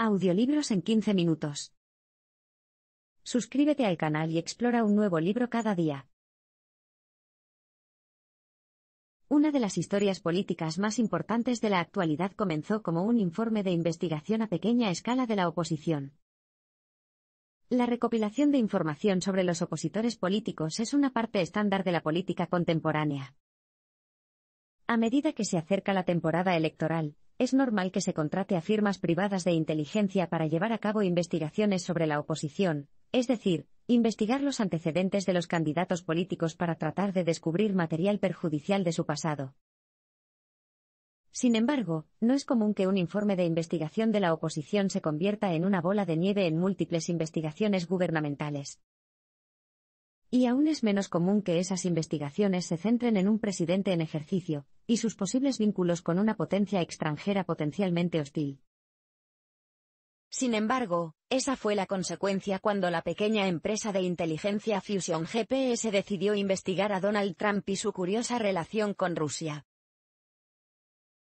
Audiolibros en 15 minutos. Suscríbete al canal y explora un nuevo libro cada día. Una de las historias políticas más importantes de la actualidad comenzó como un informe de investigación a pequeña escala de la oposición. La recopilación de información sobre los opositores políticos es una parte estándar de la política contemporánea. A medida que se acerca la temporada electoral, es normal que se contrate a firmas privadas de inteligencia para llevar a cabo investigaciones sobre la oposición, es decir, investigar los antecedentes de los candidatos políticos para tratar de descubrir material perjudicial de su pasado. Sin embargo, no es común que un informe de investigación de la oposición se convierta en una bola de nieve en múltiples investigaciones gubernamentales. Y aún es menos común que esas investigaciones se centren en un presidente en ejercicio, y sus posibles vínculos con una potencia extranjera potencialmente hostil. Sin embargo, esa fue la consecuencia cuando la pequeña empresa de inteligencia Fusion GPS decidió investigar a Donald Trump y su curiosa relación con Rusia.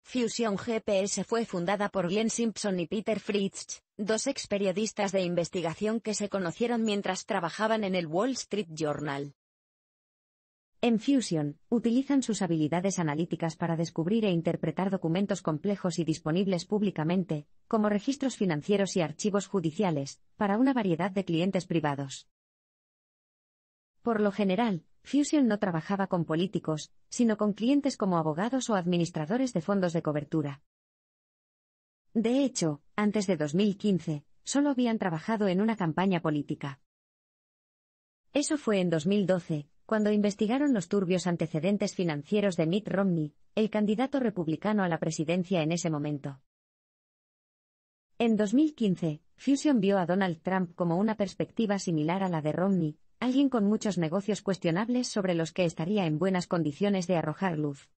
Fusion GPS fue fundada por Glenn Simpson y Peter Fritz, dos ex periodistas de investigación que se conocieron mientras trabajaban en el Wall Street Journal. En Fusion, utilizan sus habilidades analíticas para descubrir e interpretar documentos complejos y disponibles públicamente, como registros financieros y archivos judiciales, para una variedad de clientes privados. Por lo general, Fusion no trabajaba con políticos, sino con clientes como abogados o administradores de fondos de cobertura. De hecho, antes de 2015, solo habían trabajado en una campaña política. Eso fue en 2012, cuando investigaron los turbios antecedentes financieros de Mitt Romney, el candidato republicano a la presidencia en ese momento. En 2015, Fusion vio a Donald Trump como una perspectiva similar a la de Romney, Alguien con muchos negocios cuestionables sobre los que estaría en buenas condiciones de arrojar luz.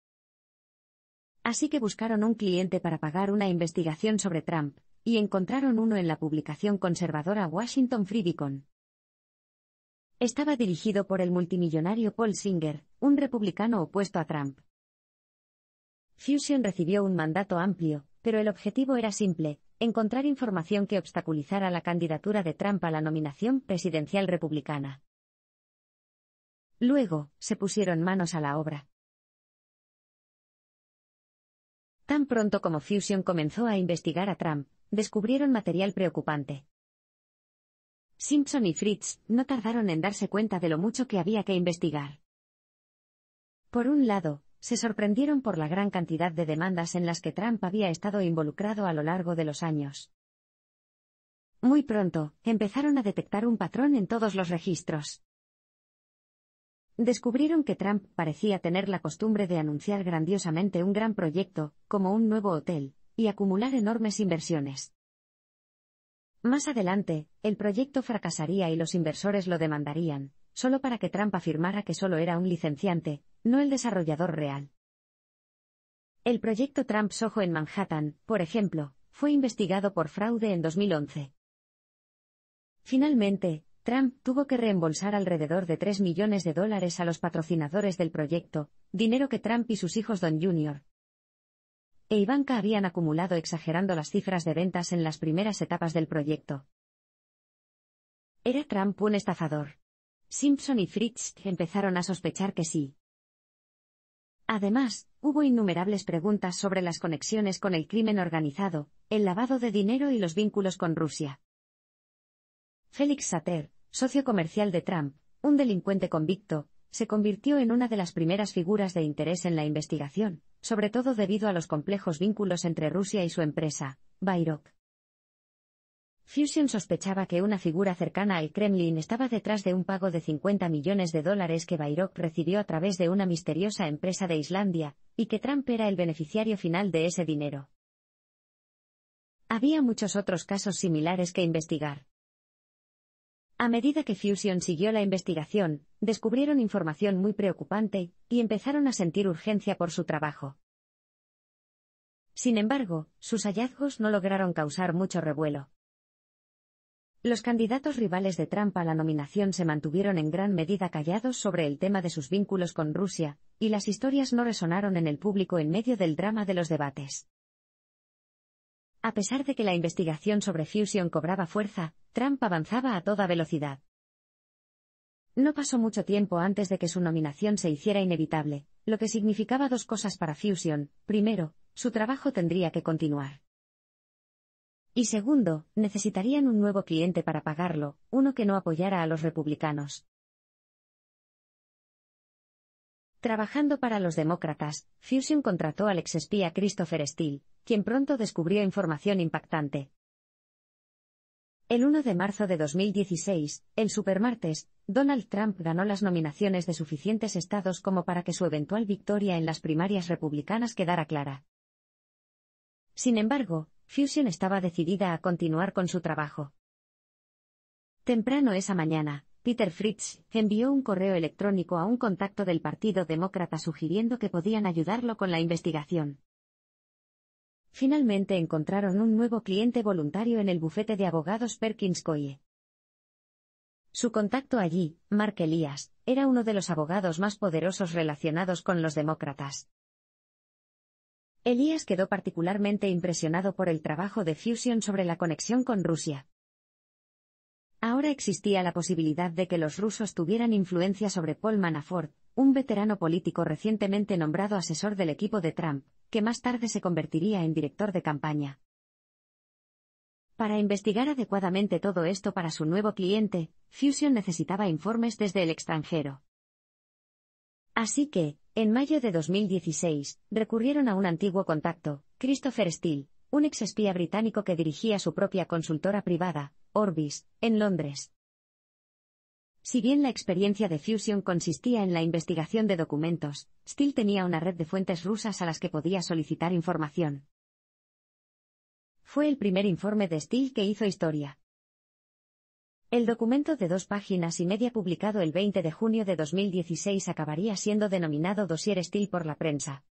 Así que buscaron un cliente para pagar una investigación sobre Trump, y encontraron uno en la publicación conservadora Washington Free Estaba dirigido por el multimillonario Paul Singer, un republicano opuesto a Trump. Fusion recibió un mandato amplio, pero el objetivo era simple, encontrar información que obstaculizara la candidatura de Trump a la nominación presidencial republicana. Luego, se pusieron manos a la obra. Tan pronto como Fusion comenzó a investigar a Trump, descubrieron material preocupante. Simpson y Fritz no tardaron en darse cuenta de lo mucho que había que investigar. Por un lado, se sorprendieron por la gran cantidad de demandas en las que Trump había estado involucrado a lo largo de los años. Muy pronto, empezaron a detectar un patrón en todos los registros. Descubrieron que Trump parecía tener la costumbre de anunciar grandiosamente un gran proyecto, como un nuevo hotel, y acumular enormes inversiones. Más adelante, el proyecto fracasaría y los inversores lo demandarían, solo para que Trump afirmara que solo era un licenciante, no el desarrollador real. El proyecto Trump Soho en Manhattan, por ejemplo, fue investigado por fraude en 2011. Finalmente, Trump tuvo que reembolsar alrededor de 3 millones de dólares a los patrocinadores del proyecto, dinero que Trump y sus hijos Don Jr. e Ivanka habían acumulado exagerando las cifras de ventas en las primeras etapas del proyecto. ¿Era Trump un estafador? Simpson y Fritz empezaron a sospechar que sí. Además, hubo innumerables preguntas sobre las conexiones con el crimen organizado, el lavado de dinero y los vínculos con Rusia. Félix Sater, socio comercial de Trump, un delincuente convicto, se convirtió en una de las primeras figuras de interés en la investigación, sobre todo debido a los complejos vínculos entre Rusia y su empresa, Bayrock. Fusion sospechaba que una figura cercana al Kremlin estaba detrás de un pago de 50 millones de dólares que Bayrock recibió a través de una misteriosa empresa de Islandia, y que Trump era el beneficiario final de ese dinero. Había muchos otros casos similares que investigar. A medida que Fusion siguió la investigación, descubrieron información muy preocupante, y empezaron a sentir urgencia por su trabajo. Sin embargo, sus hallazgos no lograron causar mucho revuelo. Los candidatos rivales de Trump a la nominación se mantuvieron en gran medida callados sobre el tema de sus vínculos con Rusia, y las historias no resonaron en el público en medio del drama de los debates. A pesar de que la investigación sobre Fusion cobraba fuerza, Trump avanzaba a toda velocidad. No pasó mucho tiempo antes de que su nominación se hiciera inevitable, lo que significaba dos cosas para Fusion. Primero, su trabajo tendría que continuar. Y segundo, necesitarían un nuevo cliente para pagarlo, uno que no apoyara a los republicanos. Trabajando para los demócratas, Fusion contrató al exespía Christopher Steele, quien pronto descubrió información impactante. El 1 de marzo de 2016, el Supermartes, Donald Trump ganó las nominaciones de suficientes estados como para que su eventual victoria en las primarias republicanas quedara clara. Sin embargo, Fusion estaba decidida a continuar con su trabajo. Temprano esa mañana, Peter Fritz envió un correo electrónico a un contacto del Partido Demócrata sugiriendo que podían ayudarlo con la investigación finalmente encontraron un nuevo cliente voluntario en el bufete de abogados Perkins Coie. Su contacto allí, Mark Elias, era uno de los abogados más poderosos relacionados con los demócratas. Elías quedó particularmente impresionado por el trabajo de Fusion sobre la conexión con Rusia. Ahora existía la posibilidad de que los rusos tuvieran influencia sobre Paul Manafort, un veterano político recientemente nombrado asesor del equipo de Trump, que más tarde se convertiría en director de campaña. Para investigar adecuadamente todo esto para su nuevo cliente, Fusion necesitaba informes desde el extranjero. Así que, en mayo de 2016, recurrieron a un antiguo contacto, Christopher Steele, un ex espía británico que dirigía su propia consultora privada, Orbis, en Londres. Si bien la experiencia de Fusion consistía en la investigación de documentos, Steele tenía una red de fuentes rusas a las que podía solicitar información. Fue el primer informe de Steele que hizo historia. El documento de dos páginas y media publicado el 20 de junio de 2016 acabaría siendo denominado dosier Steele por la prensa.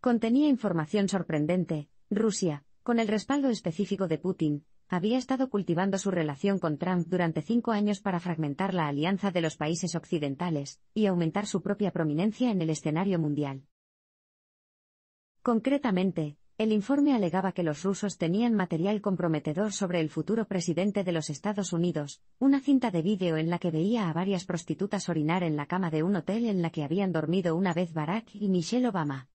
Contenía información sorprendente. Rusia, con el respaldo específico de Putin, había estado cultivando su relación con Trump durante cinco años para fragmentar la alianza de los países occidentales, y aumentar su propia prominencia en el escenario mundial. Concretamente, el informe alegaba que los rusos tenían material comprometedor sobre el futuro presidente de los Estados Unidos, una cinta de vídeo en la que veía a varias prostitutas orinar en la cama de un hotel en la que habían dormido una vez Barack y Michelle Obama.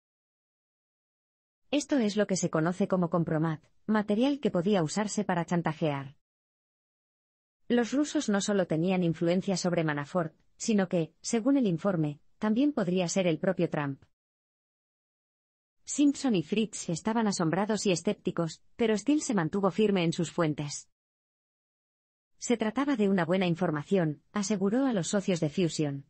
Esto es lo que se conoce como compromat, material que podía usarse para chantajear. Los rusos no solo tenían influencia sobre Manafort, sino que, según el informe, también podría ser el propio Trump. Simpson y Fritz estaban asombrados y escépticos, pero Steele se mantuvo firme en sus fuentes. Se trataba de una buena información, aseguró a los socios de Fusion.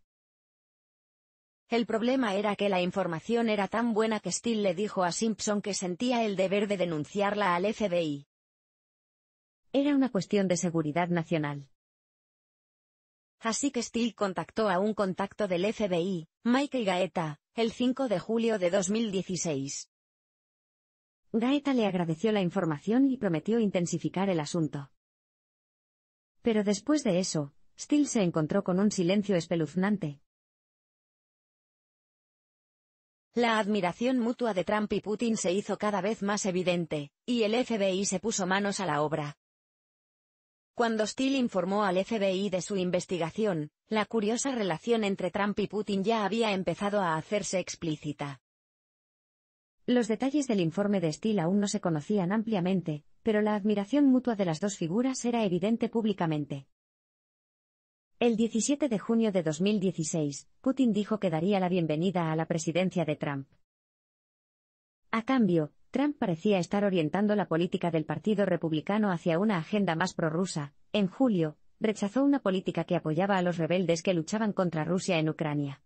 El problema era que la información era tan buena que Steele le dijo a Simpson que sentía el deber de denunciarla al FBI. Era una cuestión de seguridad nacional. Así que Steele contactó a un contacto del FBI, Michael Gaeta, el 5 de julio de 2016. Gaeta le agradeció la información y prometió intensificar el asunto. Pero después de eso, Steele se encontró con un silencio espeluznante, La admiración mutua de Trump y Putin se hizo cada vez más evidente, y el FBI se puso manos a la obra. Cuando Steele informó al FBI de su investigación, la curiosa relación entre Trump y Putin ya había empezado a hacerse explícita. Los detalles del informe de Steele aún no se conocían ampliamente, pero la admiración mutua de las dos figuras era evidente públicamente. El 17 de junio de 2016, Putin dijo que daría la bienvenida a la presidencia de Trump. A cambio, Trump parecía estar orientando la política del Partido Republicano hacia una agenda más prorrusa. En julio, rechazó una política que apoyaba a los rebeldes que luchaban contra Rusia en Ucrania.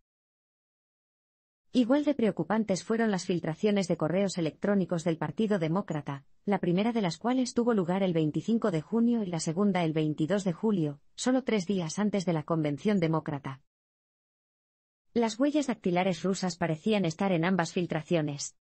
Igual de preocupantes fueron las filtraciones de correos electrónicos del Partido Demócrata, la primera de las cuales tuvo lugar el 25 de junio y la segunda el 22 de julio, solo tres días antes de la Convención Demócrata. Las huellas dactilares rusas parecían estar en ambas filtraciones.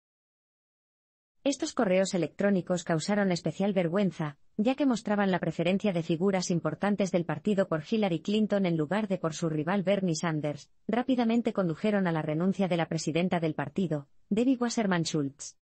Estos correos electrónicos causaron especial vergüenza, ya que mostraban la preferencia de figuras importantes del partido por Hillary Clinton en lugar de por su rival Bernie Sanders, rápidamente condujeron a la renuncia de la presidenta del partido, Debbie Wasserman Schultz.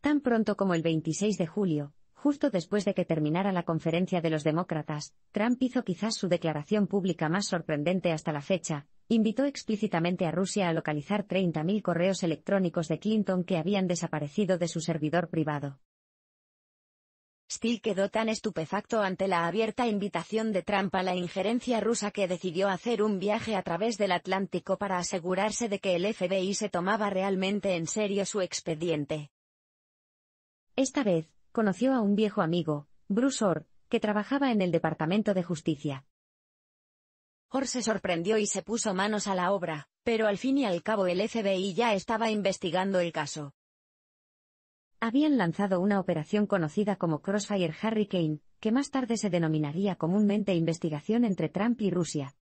Tan pronto como el 26 de julio, justo después de que terminara la conferencia de los demócratas, Trump hizo quizás su declaración pública más sorprendente hasta la fecha, invitó explícitamente a Rusia a localizar 30.000 correos electrónicos de Clinton que habían desaparecido de su servidor privado. Steele quedó tan estupefacto ante la abierta invitación de Trump a la injerencia rusa que decidió hacer un viaje a través del Atlántico para asegurarse de que el FBI se tomaba realmente en serio su expediente. Esta vez, conoció a un viejo amigo, Bruce Orr, que trabajaba en el Departamento de Justicia. Orr se sorprendió y se puso manos a la obra, pero al fin y al cabo el FBI ya estaba investigando el caso. Habían lanzado una operación conocida como Crossfire Hurricane, que más tarde se denominaría comúnmente investigación entre Trump y Rusia.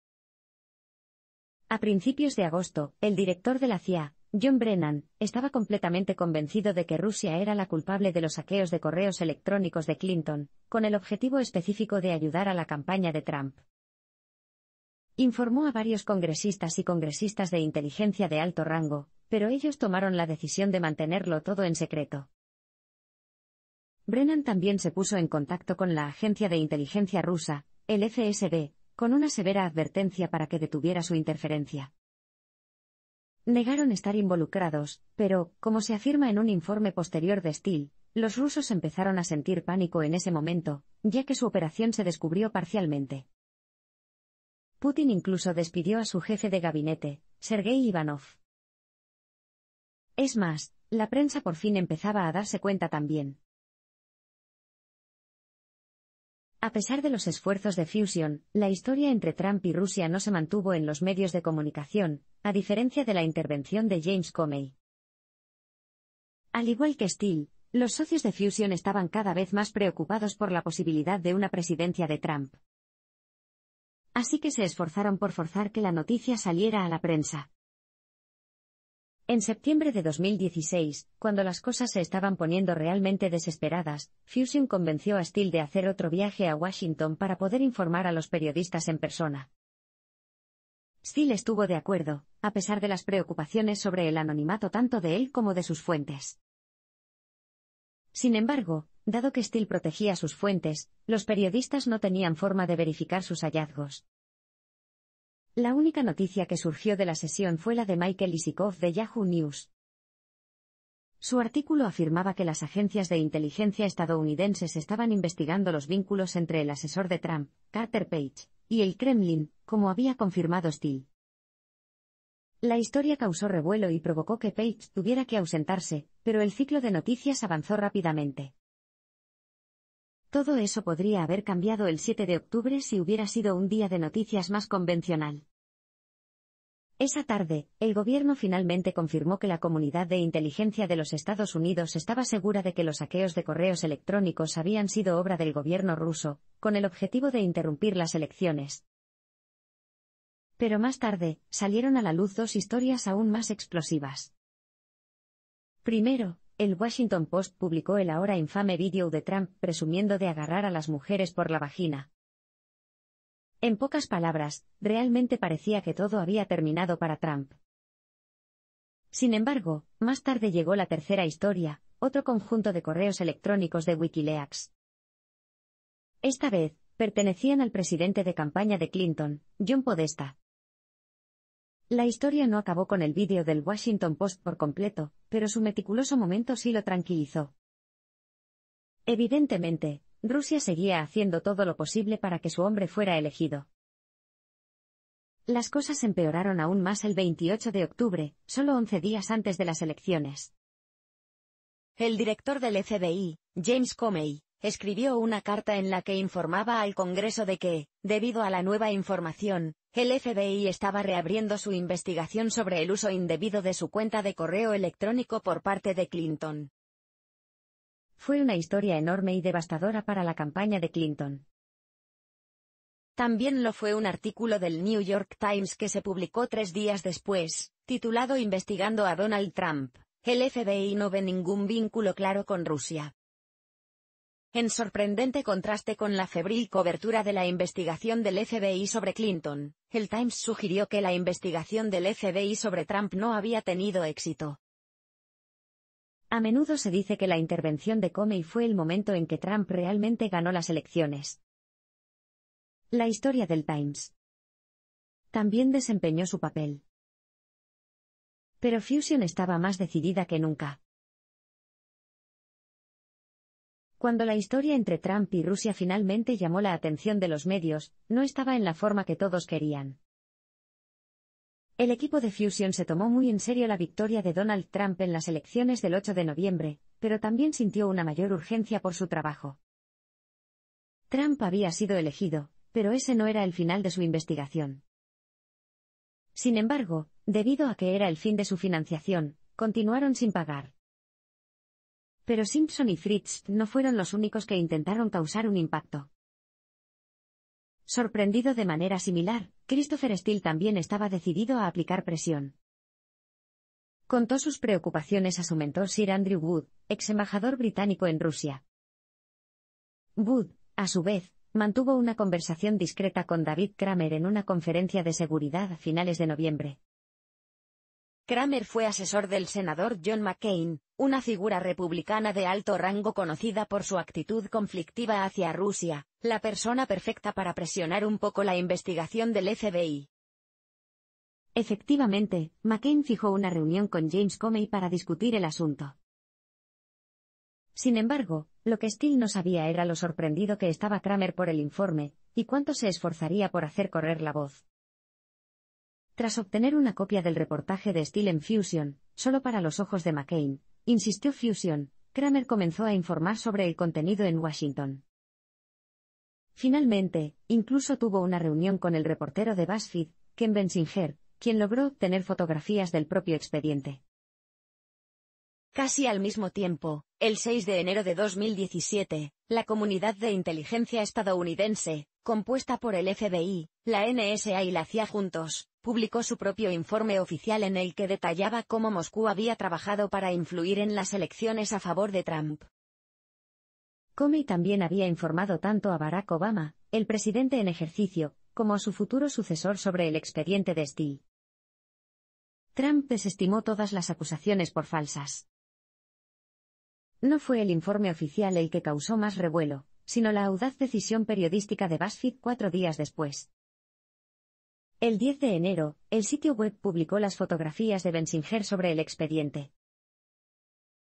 A principios de agosto, el director de la CIA, John Brennan, estaba completamente convencido de que Rusia era la culpable de los saqueos de correos electrónicos de Clinton, con el objetivo específico de ayudar a la campaña de Trump. Informó a varios congresistas y congresistas de inteligencia de alto rango, pero ellos tomaron la decisión de mantenerlo todo en secreto. Brennan también se puso en contacto con la agencia de inteligencia rusa, el FSB, con una severa advertencia para que detuviera su interferencia. Negaron estar involucrados, pero, como se afirma en un informe posterior de Steele, los rusos empezaron a sentir pánico en ese momento, ya que su operación se descubrió parcialmente. Putin incluso despidió a su jefe de gabinete, Sergei Ivanov. Es más, la prensa por fin empezaba a darse cuenta también. A pesar de los esfuerzos de Fusion, la historia entre Trump y Rusia no se mantuvo en los medios de comunicación, a diferencia de la intervención de James Comey. Al igual que Steele, los socios de Fusion estaban cada vez más preocupados por la posibilidad de una presidencia de Trump así que se esforzaron por forzar que la noticia saliera a la prensa. En septiembre de 2016, cuando las cosas se estaban poniendo realmente desesperadas, Fusion convenció a Steele de hacer otro viaje a Washington para poder informar a los periodistas en persona. Steele estuvo de acuerdo, a pesar de las preocupaciones sobre el anonimato tanto de él como de sus fuentes. Sin embargo, Dado que Steele protegía sus fuentes, los periodistas no tenían forma de verificar sus hallazgos. La única noticia que surgió de la sesión fue la de Michael Isikoff de Yahoo News. Su artículo afirmaba que las agencias de inteligencia estadounidenses estaban investigando los vínculos entre el asesor de Trump, Carter Page, y el Kremlin, como había confirmado Steele. La historia causó revuelo y provocó que Page tuviera que ausentarse, pero el ciclo de noticias avanzó rápidamente. Todo eso podría haber cambiado el 7 de octubre si hubiera sido un día de noticias más convencional. Esa tarde, el gobierno finalmente confirmó que la comunidad de inteligencia de los Estados Unidos estaba segura de que los saqueos de correos electrónicos habían sido obra del gobierno ruso, con el objetivo de interrumpir las elecciones. Pero más tarde, salieron a la luz dos historias aún más explosivas. Primero, el Washington Post publicó el ahora infame vídeo de Trump presumiendo de agarrar a las mujeres por la vagina. En pocas palabras, realmente parecía que todo había terminado para Trump. Sin embargo, más tarde llegó la tercera historia, otro conjunto de correos electrónicos de Wikileaks. Esta vez, pertenecían al presidente de campaña de Clinton, John Podesta. La historia no acabó con el vídeo del Washington Post por completo, pero su meticuloso momento sí lo tranquilizó. Evidentemente, Rusia seguía haciendo todo lo posible para que su hombre fuera elegido. Las cosas empeoraron aún más el 28 de octubre, solo 11 días antes de las elecciones. El director del FBI, James Comey, escribió una carta en la que informaba al Congreso de que, debido a la nueva información, el FBI estaba reabriendo su investigación sobre el uso indebido de su cuenta de correo electrónico por parte de Clinton. Fue una historia enorme y devastadora para la campaña de Clinton. También lo fue un artículo del New York Times que se publicó tres días después, titulado Investigando a Donald Trump. El FBI no ve ningún vínculo claro con Rusia en sorprendente contraste con la febril cobertura de la investigación del FBI sobre Clinton, el Times sugirió que la investigación del FBI sobre Trump no había tenido éxito. A menudo se dice que la intervención de Comey fue el momento en que Trump realmente ganó las elecciones. La historia del Times también desempeñó su papel. Pero Fusion estaba más decidida que nunca. Cuando la historia entre Trump y Rusia finalmente llamó la atención de los medios, no estaba en la forma que todos querían. El equipo de Fusion se tomó muy en serio la victoria de Donald Trump en las elecciones del 8 de noviembre, pero también sintió una mayor urgencia por su trabajo. Trump había sido elegido, pero ese no era el final de su investigación. Sin embargo, debido a que era el fin de su financiación, continuaron sin pagar. Pero Simpson y Fritz no fueron los únicos que intentaron causar un impacto. Sorprendido de manera similar, Christopher Steele también estaba decidido a aplicar presión. Contó sus preocupaciones a su mentor Sir Andrew Wood, ex embajador británico en Rusia. Wood, a su vez, mantuvo una conversación discreta con David Kramer en una conferencia de seguridad a finales de noviembre. Kramer fue asesor del senador John McCain, una figura republicana de alto rango conocida por su actitud conflictiva hacia Rusia, la persona perfecta para presionar un poco la investigación del FBI. Efectivamente, McCain fijó una reunión con James Comey para discutir el asunto. Sin embargo, lo que Steele no sabía era lo sorprendido que estaba Kramer por el informe, y cuánto se esforzaría por hacer correr la voz. Tras obtener una copia del reportaje de Steele en Fusion, solo para los ojos de McCain, insistió Fusion, Kramer comenzó a informar sobre el contenido en Washington. Finalmente, incluso tuvo una reunión con el reportero de BuzzFeed, Ken Bensinger, quien logró obtener fotografías del propio expediente. Casi al mismo tiempo, el 6 de enero de 2017, la comunidad de inteligencia estadounidense, compuesta por el FBI, la NSA y la CIA juntos, publicó su propio informe oficial en el que detallaba cómo Moscú había trabajado para influir en las elecciones a favor de Trump. Comey también había informado tanto a Barack Obama, el presidente en ejercicio, como a su futuro sucesor sobre el expediente de Steele. Trump desestimó todas las acusaciones por falsas. No fue el informe oficial el que causó más revuelo, sino la audaz decisión periodística de BuzzFeed cuatro días después. El 10 de enero, el sitio web publicó las fotografías de Bensinger sobre el expediente.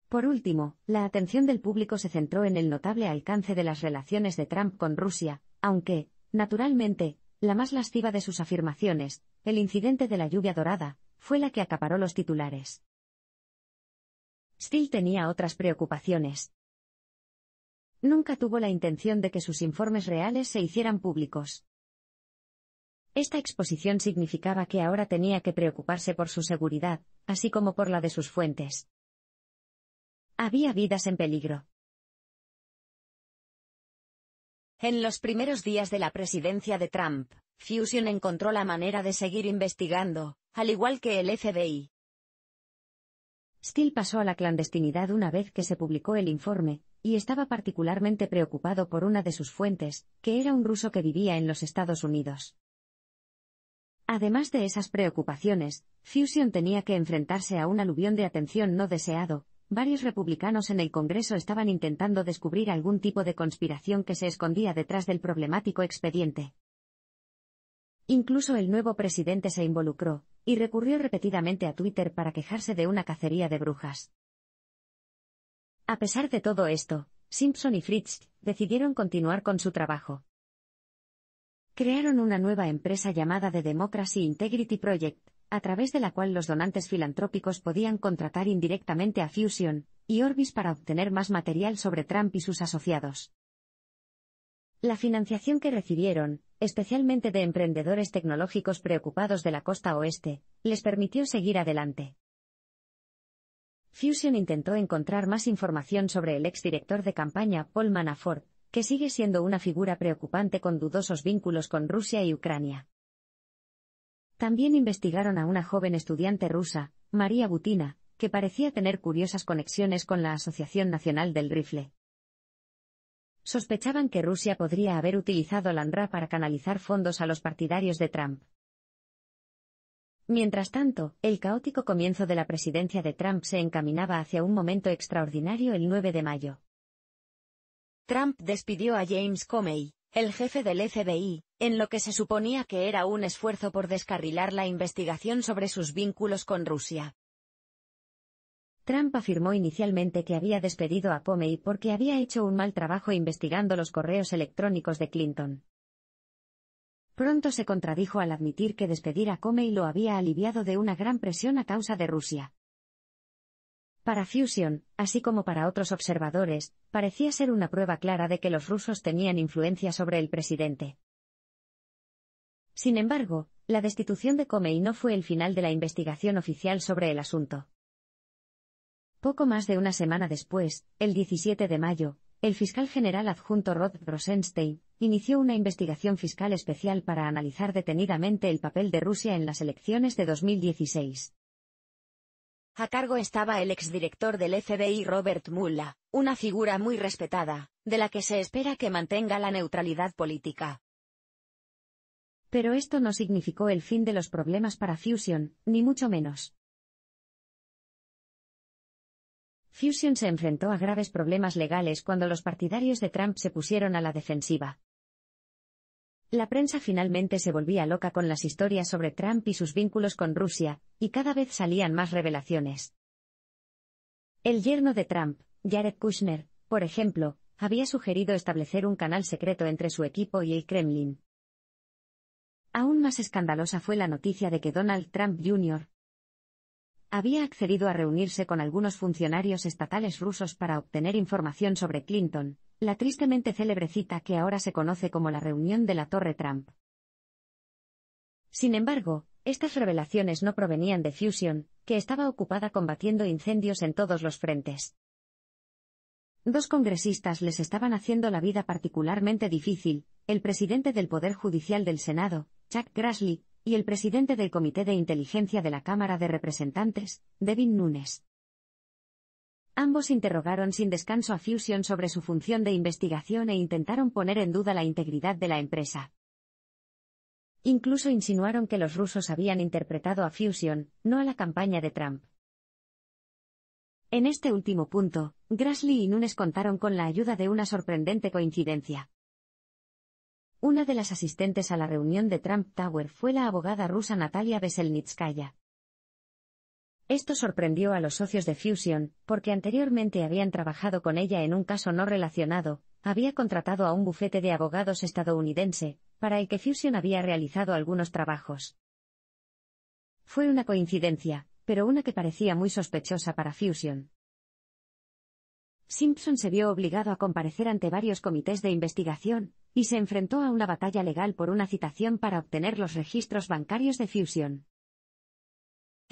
Por último, la atención del público se centró en el notable alcance de las relaciones de Trump con Rusia, aunque, naturalmente, la más lasciva de sus afirmaciones, el incidente de la lluvia dorada, fue la que acaparó los titulares. Steele tenía otras preocupaciones nunca tuvo la intención de que sus informes reales se hicieran públicos. Esta exposición significaba que ahora tenía que preocuparse por su seguridad, así como por la de sus fuentes. Había vidas en peligro. En los primeros días de la presidencia de Trump, Fusion encontró la manera de seguir investigando, al igual que el FBI. Steele pasó a la clandestinidad una vez que se publicó el informe, y estaba particularmente preocupado por una de sus fuentes, que era un ruso que vivía en los Estados Unidos. Además de esas preocupaciones, Fusion tenía que enfrentarse a un aluvión de atención no deseado. Varios republicanos en el Congreso estaban intentando descubrir algún tipo de conspiración que se escondía detrás del problemático expediente. Incluso el nuevo presidente se involucró, y recurrió repetidamente a Twitter para quejarse de una cacería de brujas. A pesar de todo esto, Simpson y Fritz decidieron continuar con su trabajo. Crearon una nueva empresa llamada The Democracy Integrity Project, a través de la cual los donantes filantrópicos podían contratar indirectamente a Fusion y Orbis para obtener más material sobre Trump y sus asociados. La financiación que recibieron, especialmente de emprendedores tecnológicos preocupados de la costa oeste, les permitió seguir adelante. Fusion intentó encontrar más información sobre el exdirector de campaña Paul Manafort, que sigue siendo una figura preocupante con dudosos vínculos con Rusia y Ucrania. También investigaron a una joven estudiante rusa, María Butina, que parecía tener curiosas conexiones con la Asociación Nacional del Rifle. Sospechaban que Rusia podría haber utilizado la ANRA para canalizar fondos a los partidarios de Trump. Mientras tanto, el caótico comienzo de la presidencia de Trump se encaminaba hacia un momento extraordinario el 9 de mayo. Trump despidió a James Comey, el jefe del FBI, en lo que se suponía que era un esfuerzo por descarrilar la investigación sobre sus vínculos con Rusia. Trump afirmó inicialmente que había despedido a Comey porque había hecho un mal trabajo investigando los correos electrónicos de Clinton. Pronto se contradijo al admitir que despedir a Comey lo había aliviado de una gran presión a causa de Rusia. Para Fusion, así como para otros observadores, parecía ser una prueba clara de que los rusos tenían influencia sobre el presidente. Sin embargo, la destitución de Comey no fue el final de la investigación oficial sobre el asunto. Poco más de una semana después, el 17 de mayo, el fiscal general adjunto Rod Rosenstein inició una investigación fiscal especial para analizar detenidamente el papel de Rusia en las elecciones de 2016. A cargo estaba el exdirector del FBI Robert Mueller, una figura muy respetada, de la que se espera que mantenga la neutralidad política. Pero esto no significó el fin de los problemas para Fusion, ni mucho menos. Fusion se enfrentó a graves problemas legales cuando los partidarios de Trump se pusieron a la defensiva. La prensa finalmente se volvía loca con las historias sobre Trump y sus vínculos con Rusia, y cada vez salían más revelaciones. El yerno de Trump, Jared Kushner, por ejemplo, había sugerido establecer un canal secreto entre su equipo y el Kremlin. Aún más escandalosa fue la noticia de que Donald Trump Jr. había accedido a reunirse con algunos funcionarios estatales rusos para obtener información sobre Clinton, la tristemente célebre cita que ahora se conoce como la reunión de la Torre Trump. Sin embargo, estas revelaciones no provenían de Fusion, que estaba ocupada combatiendo incendios en todos los frentes. Dos congresistas les estaban haciendo la vida particularmente difícil, el presidente del Poder Judicial del Senado, Chuck Grassley, y el presidente del Comité de Inteligencia de la Cámara de Representantes, Devin Nunes. Ambos interrogaron sin descanso a Fusion sobre su función de investigación e intentaron poner en duda la integridad de la empresa. Incluso insinuaron que los rusos habían interpretado a Fusion, no a la campaña de Trump. En este último punto, Grassley y Nunes contaron con la ayuda de una sorprendente coincidencia. Una de las asistentes a la reunión de Trump Tower fue la abogada rusa Natalia Veselnitskaya. Esto sorprendió a los socios de Fusion, porque anteriormente habían trabajado con ella en un caso no relacionado, había contratado a un bufete de abogados estadounidense, para el que Fusion había realizado algunos trabajos. Fue una coincidencia, pero una que parecía muy sospechosa para Fusion. Simpson se vio obligado a comparecer ante varios comités de investigación, y se enfrentó a una batalla legal por una citación para obtener los registros bancarios de Fusion.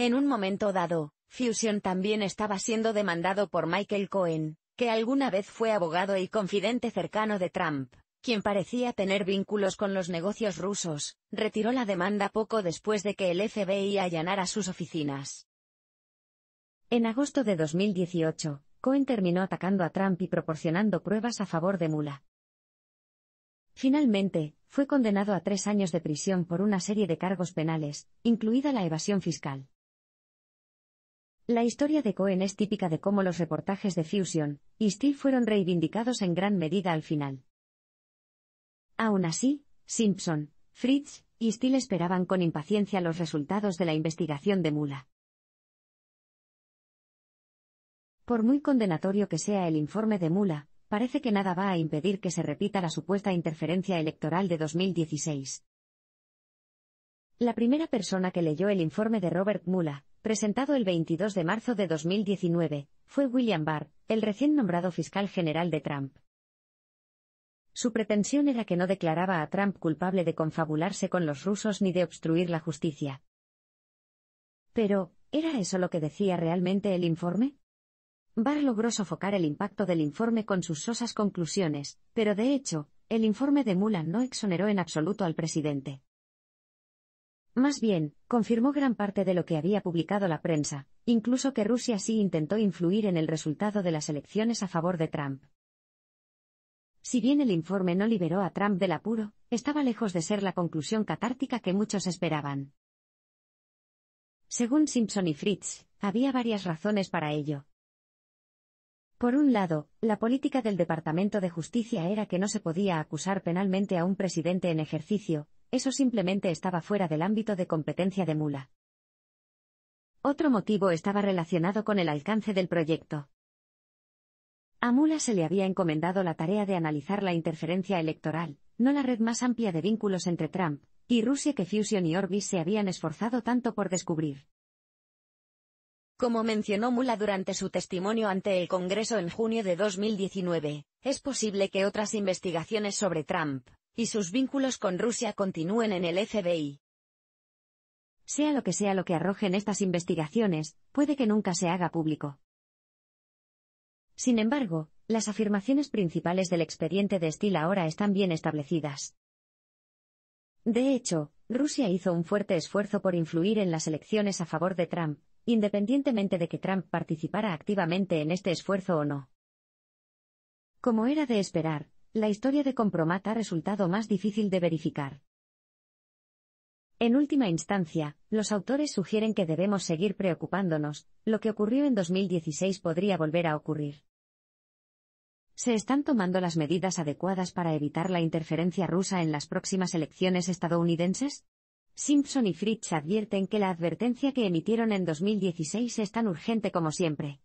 En un momento dado, Fusion también estaba siendo demandado por Michael Cohen, que alguna vez fue abogado y confidente cercano de Trump, quien parecía tener vínculos con los negocios rusos, retiró la demanda poco después de que el FBI allanara sus oficinas. En agosto de 2018, Cohen terminó atacando a Trump y proporcionando pruebas a favor de Mula. Finalmente, fue condenado a tres años de prisión por una serie de cargos penales, incluida la evasión fiscal. La historia de Cohen es típica de cómo los reportajes de Fusion y Steel fueron reivindicados en gran medida al final. Aún así, Simpson, Fritz y Steele esperaban con impaciencia los resultados de la investigación de Mula. Por muy condenatorio que sea el informe de Mula, parece que nada va a impedir que se repita la supuesta interferencia electoral de 2016. La primera persona que leyó el informe de Robert Mueller, presentado el 22 de marzo de 2019, fue William Barr, el recién nombrado fiscal general de Trump. Su pretensión era que no declaraba a Trump culpable de confabularse con los rusos ni de obstruir la justicia. Pero, ¿era eso lo que decía realmente el informe? Barr logró sofocar el impacto del informe con sus sosas conclusiones, pero de hecho, el informe de Mueller no exoneró en absoluto al presidente. Más bien, confirmó gran parte de lo que había publicado la prensa, incluso que Rusia sí intentó influir en el resultado de las elecciones a favor de Trump. Si bien el informe no liberó a Trump del apuro, estaba lejos de ser la conclusión catártica que muchos esperaban. Según Simpson y Fritz, había varias razones para ello. Por un lado, la política del Departamento de Justicia era que no se podía acusar penalmente a un presidente en ejercicio, eso simplemente estaba fuera del ámbito de competencia de Mula. Otro motivo estaba relacionado con el alcance del proyecto. A Mula se le había encomendado la tarea de analizar la interferencia electoral, no la red más amplia de vínculos entre Trump y Rusia que Fusion y Orbis se habían esforzado tanto por descubrir. Como mencionó Mula durante su testimonio ante el Congreso en junio de 2019, es posible que otras investigaciones sobre Trump y sus vínculos con Rusia continúen en el FBI. Sea lo que sea lo que arrojen estas investigaciones, puede que nunca se haga público. Sin embargo, las afirmaciones principales del expediente de Steele ahora están bien establecidas. De hecho, Rusia hizo un fuerte esfuerzo por influir en las elecciones a favor de Trump, independientemente de que Trump participara activamente en este esfuerzo o no. Como era de esperar, la historia de Compromat ha resultado más difícil de verificar. En última instancia, los autores sugieren que debemos seguir preocupándonos, lo que ocurrió en 2016 podría volver a ocurrir. Se están tomando las medidas adecuadas para evitar la interferencia rusa en las próximas elecciones estadounidenses? Simpson y Fritz advierten que la advertencia que emitieron en 2016 es tan urgente como siempre.